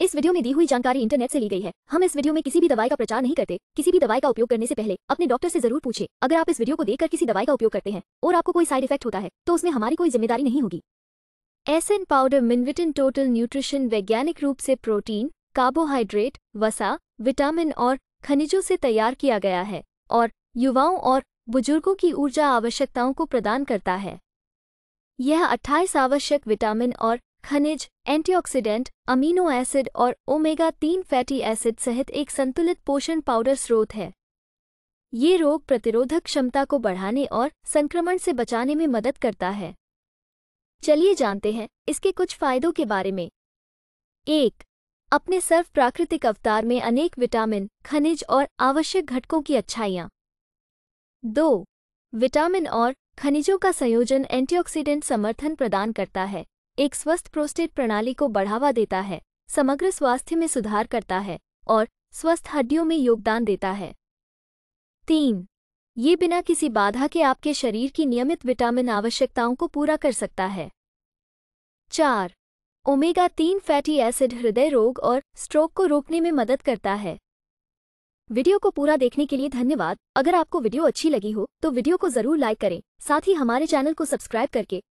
इस वीडियो में दी हुई जानकारी इंटरनेट से ली गई है हम इस वीडियो में किसी भी दवाई का प्रचार नहीं करते किसी भी दवाई का उपयोग करने से पहले अपने डॉक्टर से जरूर पूछे अगर आप इस वीडियो को देखकर किसी दवाई का उपयोग करते हैं और आपको कोई साइड इफेक्ट होता है तो उसमें हमारी कोई जिम्मेदारी नहीं होगी एस पाउडर मिनविटिन टोटल न्यूट्रिशन वैज्ञानिक रूप से प्रोटीन कार्बोहाइड्रेट वसा विटामिन और खनिजों से तैयार किया गया है और युवाओं और बुजुर्गों की ऊर्जा आवश्यकताओं को प्रदान करता है यह 28 आवश्यक विटामिन और खनिज एंटीऑक्सीडेंट अमीनो एसिड और ओमेगा तीन फैटी एसिड सहित एक संतुलित पोषण पाउडर स्रोत है ये रोग प्रतिरोधक क्षमता को बढ़ाने और संक्रमण से बचाने में मदद करता है चलिए जानते हैं इसके कुछ फायदों के बारे में एक अपने सर्व प्राकृतिक अवतार में अनेक विटामिन खनिज और आवश्यक घटकों की अच्छाइयाँ दो विटामिन और खनिजों का संयोजन एंटीऑक्सीडेंट समर्थन प्रदान करता है एक स्वस्थ प्रोस्टेट प्रणाली को बढ़ावा देता है समग्र स्वास्थ्य में सुधार करता है और स्वस्थ हड्डियों में योगदान देता है तीन ये बिना किसी बाधा के आपके शरीर की नियमित विटामिन आवश्यकताओं को पूरा कर सकता है चार ओमेगा तीन फैटी एसिड हृदय रोग और स्ट्रोक को रोकने में मदद करता है वीडियो को पूरा देखने के लिए धन्यवाद अगर आपको वीडियो अच्छी लगी हो तो वीडियो को जरूर लाइक करें साथ ही हमारे चैनल को सब्सक्राइब करके